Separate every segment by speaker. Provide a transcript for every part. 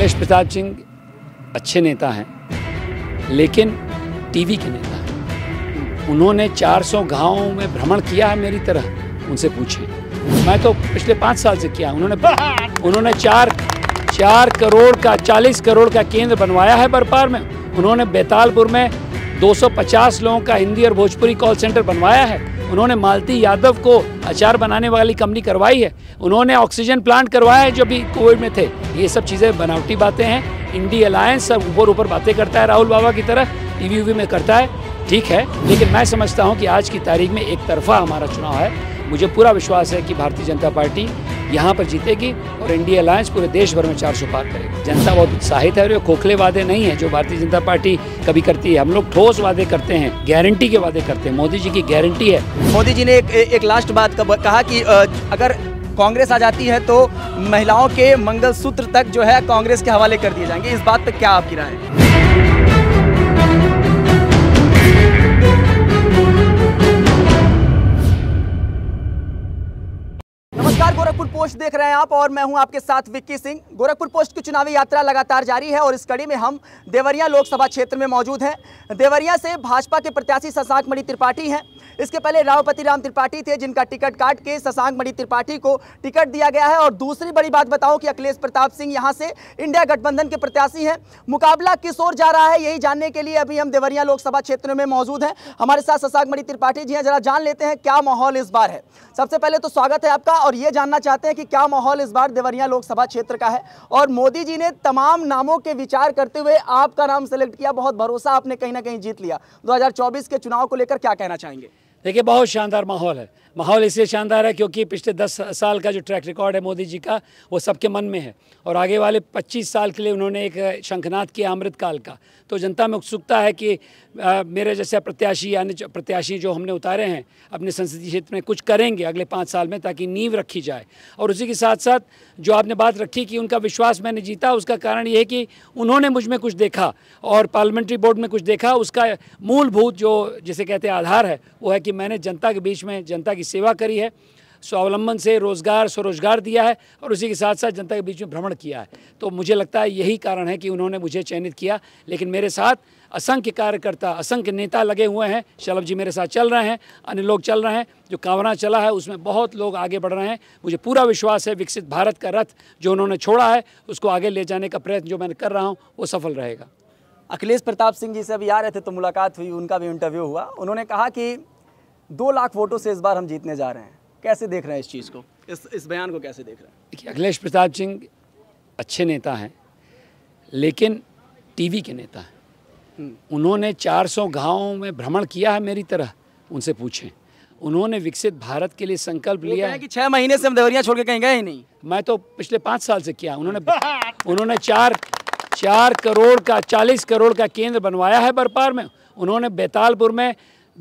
Speaker 1: अखिलेश प्रसाद सिंह अच्छे नेता हैं लेकिन टीवी के नेता हैं उन्होंने 400 गांवों में भ्रमण किया है मेरी तरह उनसे पूछे मैं तो पिछले पाँच साल से किया उन्होंने उन्होंने चार चार करोड़ का चालीस करोड़ का केंद्र बनवाया है बरपार में उन्होंने बेतालपुर में 250 लोगों का हिंदी और भोजपुरी कॉल सेंटर बनवाया है उन्होंने मालती यादव को अचार बनाने वाली कंपनी करवाई है उन्होंने ऑक्सीजन प्लांट करवाया है जो अभी कोविड में थे ये सब चीज़ें बनावटी बातें हैं इंडी अलायंस सब ऊपर ऊपर बातें करता है राहुल बाबा की तरह टी वी में करता है ठीक है लेकिन मैं समझता हूँ कि आज की तारीख में एक तरफा हमारा चुनाव है मुझे पूरा विश्वास है कि भारतीय जनता पार्टी यहाँ पर जीतेगी और इंडिया अलायंस पूरे देश भर में सौ पार करेगी जनता बहुत उत्साहित है और ये खोखले वादे नहीं है जो भारतीय जनता पार्टी कभी करती है हम लोग ठोस वादे करते हैं गारंटी के वादे करते हैं मोदी जी की गारंटी है मोदी जी ने एक, एक लास्ट बात कहा
Speaker 2: कि अगर कांग्रेस आ जाती है तो महिलाओं के मंगलसूत्र तक जो है कांग्रेस के हवाले कर दिए जाएंगे इस बात पर क्या आपकी राय है देख रहे हैं आप और मैं हूं आपके साथ विक्की सिंह गोरखपुर पोस्ट की चुनावी यात्रा लगातार जारी है और इस कड़ी में हम देवरिया लोकसभा क्षेत्र में मौजूद हैं देवरिया से भाजपा के प्रत्याशी शशांक मणि त्रिपाठी हैं इसके पहले रावपति राम त्रिपाठी थे जिनका टिकट काट के शशांक मणि त्रिपाठी को टिकट दिया गया है और दूसरी बड़ी बात बताऊँ कि अखिलेश प्रताप सिंह यहाँ से इंडिया गठबंधन के प्रत्याशी हैं मुकाबला किस ओर जा रहा है यही जानने के लिए अभी हम देवरिया लोकसभा क्षेत्र में मौजूद हैं हमारे साथ शशांक मणि त्रिपाठी जी हैं जरा जान लेते हैं क्या माहौल इस बार है सबसे पहले तो स्वागत है आपका और ये जानना चाहते हैं कि क्या माहौल इस बार देवरिया लोकसभा क्षेत्र का है और मोदी जी ने तमाम नामों के विचार करते हुए आपका नाम सेलेक्ट किया बहुत भरोसा आपने कहीं ना कहीं जीत लिया 2024 के चुनाव को लेकर क्या कहना चाहेंगे
Speaker 1: देखिए बहुत शानदार माहौल है माहौल इसलिए शानदार है क्योंकि पिछले दस साल का जो ट्रैक रिकॉर्ड है मोदी जी का वो सबके मन में है और आगे वाले पच्चीस साल के लिए उन्होंने एक शंखनाथ किया अमृतकाल का तो जनता में उत्सुकता है कि आ, मेरे जैसे प्रत्याशी अन्य प्रत्याशी जो हमने उतारे हैं अपने संसदीय क्षेत्र में कुछ करेंगे अगले पाँच साल में ताकि नींव रखी जाए और उसी के साथ साथ जो आपने बात रखी कि उनका विश्वास मैंने जीता उसका कारण ये है कि उन्होंने मुझ में कुछ देखा और पार्लियामेंट्री बोर्ड में कुछ देखा उसका मूलभूत जो जिसे कहते हैं आधार है वो है कि मैंने जनता के बीच में जनता की सेवा करी है स्वावलंबन से रोज़गार स्वरोजगार दिया है और उसी के साथ साथ जनता के बीच में भ्रमण किया है तो मुझे लगता है यही कारण है कि उन्होंने मुझे चयनित किया लेकिन मेरे साथ असंख्य कार्यकर्ता असंख्य नेता लगे हुए हैं शलभ जी मेरे साथ चल रहे हैं अन्य लोग चल रहे हैं जो कांवरा चला है उसमें बहुत लोग आगे बढ़ रहे हैं मुझे पूरा विश्वास है विकसित भारत का रथ जो उन्होंने छोड़ा है उसको आगे ले जाने का प्रयत्न जो मैंने कर रहा हूँ वो सफल रहेगा अखिलेश प्रताप सिंह जी से अभी आ रहे थे तो मुलाकात हुई
Speaker 2: उनका भी इंटरव्यू हुआ उन्होंने कहा कि दो लाख वोटों से इस बार हम जीतने जा रहे हैं कैसे देख रहे हैं इस चीज़ को इस इस बयान को कैसे देख रहे हैं
Speaker 1: देखिए अखिलेश प्रताप सिंह अच्छे नेता हैं लेकिन टीवी के नेता हैं हम्म। उन्होंने 400 गांवों में भ्रमण किया है मेरी तरह उनसे पूछें उन्होंने विकसित भारत के लिए संकल्प लिया है कि छह महीने से हम देवरिया छोड़ के कहीं गए ही नहीं मैं तो पिछले पाँच साल से किया उन्होंने उन्होंने चार चार करोड़ का चालीस करोड़ का केंद्र बनवाया है बरपार में उन्होंने बेतालपुर में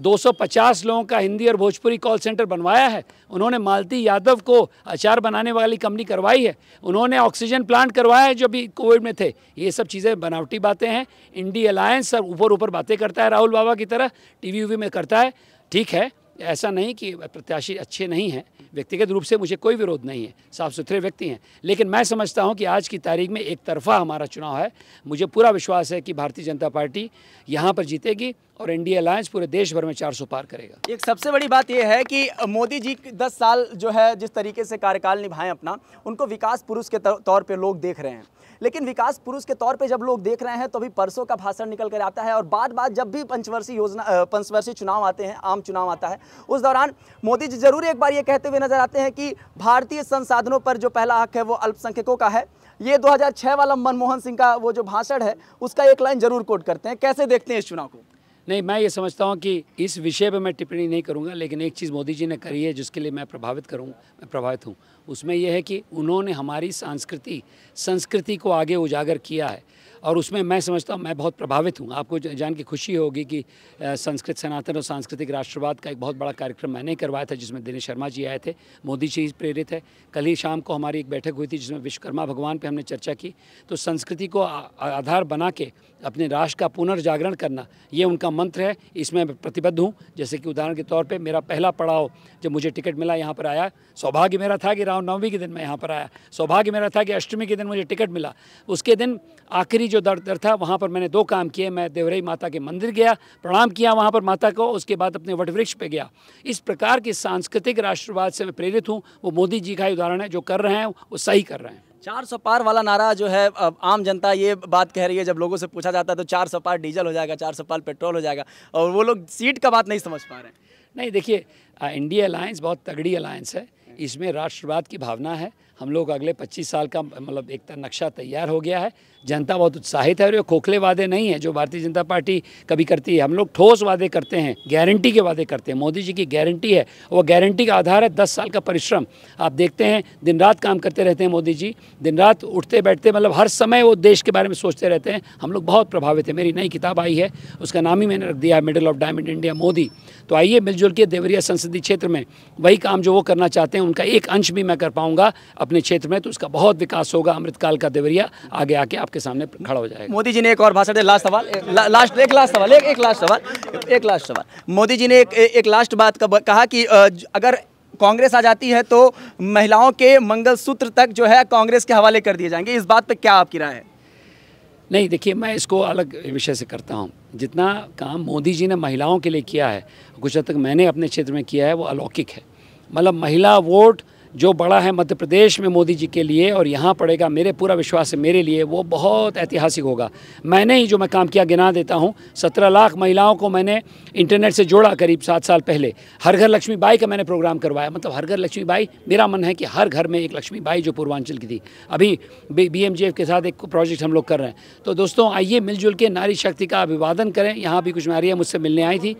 Speaker 1: 250 लोगों का हिंदी और भोजपुरी कॉल सेंटर बनवाया है उन्होंने मालती यादव को अचार बनाने वाली कंपनी करवाई है उन्होंने ऑक्सीजन प्लांट करवाया है जो अभी कोविड में थे ये सब चीज़ें बनावटी बातें हैं इंडी अलायंस सब ऊपर ऊपर बातें करता है राहुल बाबा की तरह टी वी में करता है ठीक है ऐसा नहीं कि प्रत्याशी अच्छे नहीं हैं व्यक्तिगत रूप से मुझे कोई विरोध नहीं है साफ़ सुथरे व्यक्ति हैं लेकिन मैं समझता हूं कि आज की तारीख में एक तरफा हमारा चुनाव है मुझे पूरा विश्वास है कि भारतीय जनता पार्टी यहाँ पर जीतेगी और इंडिया अलायंस पूरे देश भर में सौ पार करेगा
Speaker 2: एक सबसे बड़ी बात यह है कि मोदी जी दस साल जो है जिस तरीके से कार्यकाल निभाएं अपना उनको विकास पुरुष के तौर पर लोग देख रहे हैं लेकिन विकास पुरुष के तौर पर जब लोग देख रहे हैं तो अभी परसों का भाषण निकल कर आता है और बाद बाद जब भी पंचवर्षीय योजना पंचवर्षीय चुनाव आते हैं आम चुनाव आता है उस दौरान मोदी जी जरूर एक बार ये कहते हुए नजर आते हैं कि भारतीय संसाधनों पर जो पहला हक है वो अल्पसंख्यकों का है ये 2006 वाला मनमोहन सिंह का वो जो भाषण है उसका एक लाइन जरूर कोट करते हैं कैसे देखते हैं इस चुनाव को
Speaker 1: नहीं मैं ये समझता हूँ कि इस विषय पर मैं टिप्पणी नहीं करूँगा लेकिन एक चीज़ मोदी जी ने करी है जिसके लिए मैं प्रभावित करूँ मैं प्रभावित हूँ उसमें यह है कि उन्होंने हमारी सांस्कृति संस्कृति को आगे उजागर किया है और उसमें मैं समझता हूँ मैं बहुत प्रभावित हूँ आपको जान के खुशी होगी कि संस्कृत सनातन और सांस्कृतिक राष्ट्रवाद का एक बहुत बड़ा कार्यक्रम मैंने करवाया था जिसमें दिनेश शर्मा जी आए थे मोदी जी प्रेरित है कल ही शाम को हमारी एक बैठक हुई थी जिसमें विश्वकर्मा भगवान पर हमने चर्चा की तो संस्कृति को आधार बना के अपने राष्ट्र का पुनर्जागरण करना ये उनका मंत्र है इसमें प्रतिबद्ध हूँ जैसे कि उदाहरण के तौर पर मेरा पहला पड़ाव जब मुझे टिकट मिला यहाँ पर आया सौभाग्य मेरा था कि रामनवमी के दिन मैं यहाँ पर आया सौभाग्य मेरा था कि अष्टमी के दिन मुझे टिकट मिला उसके दिन आखिरी जो दर दर था वहाँ पर मैंने दो काम किए मैं देवरई माता के मंदिर गया प्रणाम किया वहाँ पर माता को उसके बाद अपने वटवृक्ष पर गया इस प्रकार के सांस्कृतिक राष्ट्रवाद से मैं प्रेरित हूँ वो मोदी जी का ही उदाहरण है जो कर रहे हैं वो सही कर रहे हैं चार सौ पार वाला नारा जो है आम
Speaker 2: जनता ये बात कह रही है जब लोगों से पूछा जाता है तो चार सौ पार डीजल हो जाएगा चार सौ पार पेट्रोल हो जाएगा और
Speaker 1: वो लोग सीट का बात नहीं समझ पा रहे हैं नहीं देखिए इंडिया अलायंस बहुत तगड़ी अलायंस है हाँ। इसमें राष्ट्रवाद की भावना है हम लोग अगले 25 साल का मतलब एक नक्शा तैयार हो गया है जनता बहुत उत्साहित है और ये खोखले वादे नहीं है जो भारतीय जनता पार्टी कभी करती है हम लोग ठोस वादे करते हैं गारंटी के वादे करते हैं मोदी जी की गारंटी है वो गारंटी का आधार है दस साल का परिश्रम आप देखते हैं दिन रात काम करते रहते हैं मोदी जी दिन रात उठते बैठते मतलब हर समय वो देश के बारे में सोचते रहते हैं हम लोग बहुत प्रभावित हैं मेरी नई किताब आई है उसका नाम ही मैंने रख दिया है middle of diamond India Modi तो आइए मिलजुल के देवरिया संसदीय क्षेत्र में वही काम जो वो करना चाहते हैं उनका एक अंश भी मैं कर पाऊँगा अपने क्षेत्र में तो उसका बहुत विकास होगा अमृतकाल का देवरिया आगे आके आपके सामने खड़ा हो जाएगा मोदी जी ने एक और भाषण दिया लास्ट सवाल लास्ट एक लास्ट सवाल एक, एक लास्ट
Speaker 2: सवाल एक लास्ट सवाल मोदी जी ने एक, एक लास्ट बात कहा कि अगर कांग्रेस आ जाती है तो महिलाओं के मंगलसूत्र तक जो है कांग्रेस के हवाले कर दिए जाएंगे इस बात पर क्या आपकी राय है
Speaker 1: नहीं देखिए मैं इसको अलग विषय से करता हूँ जितना काम मोदी जी ने महिलाओं के लिए किया है कुछ हद तक मैंने अपने क्षेत्र में किया है वो अलौकिक है मतलब महिला वोट जो बड़ा है मध्य प्रदेश में मोदी जी के लिए और यहाँ पड़ेगा मेरे पूरा विश्वास है मेरे लिए वो बहुत ऐतिहासिक होगा मैंने ही जो मैं काम किया गिना देता हूँ सत्रह लाख महिलाओं को मैंने इंटरनेट से जोड़ा करीब सात साल पहले हर घर लक्ष्मी बाई का मैंने प्रोग्राम करवाया मतलब हर घर लक्ष्मी बाई मेरा मन है कि हर घर में एक लक्ष्मी बाई जो पूर्वांचल की थी अभी बी के साथ एक प्रोजेक्ट हम लोग कर रहे हैं तो दोस्तों आइए मिलजुल के नारी शक्ति का अभिवादन करें यहाँ भी कुछ नारियाँ मुझसे मिलने आई थी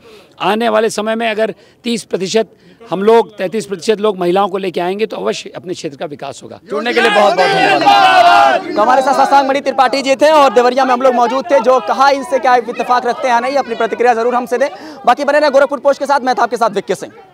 Speaker 1: आने वाले समय में अगर तीस प्रतिशत हम लोग तैतीस प्रतिशत लोग महिलाओं को लेके आएंगे तो अवश्य अपने क्षेत्र का विकास होगा जुड़ने के लिए
Speaker 2: बहुत बहुत धन्यवाद तो हमारे साथ सत्सांग मणि त्रिपाठी जी थे और देवरिया में हम लोग मौजूद थे जो कहा इनसे क्या इतफाक रखते हैं नहीं अपनी प्रतिक्रिया जरूर हमसे दे बाकी बने रहे गोरखपुर पोस्ट के साथ मैं था आपके साथ विक्के सिंह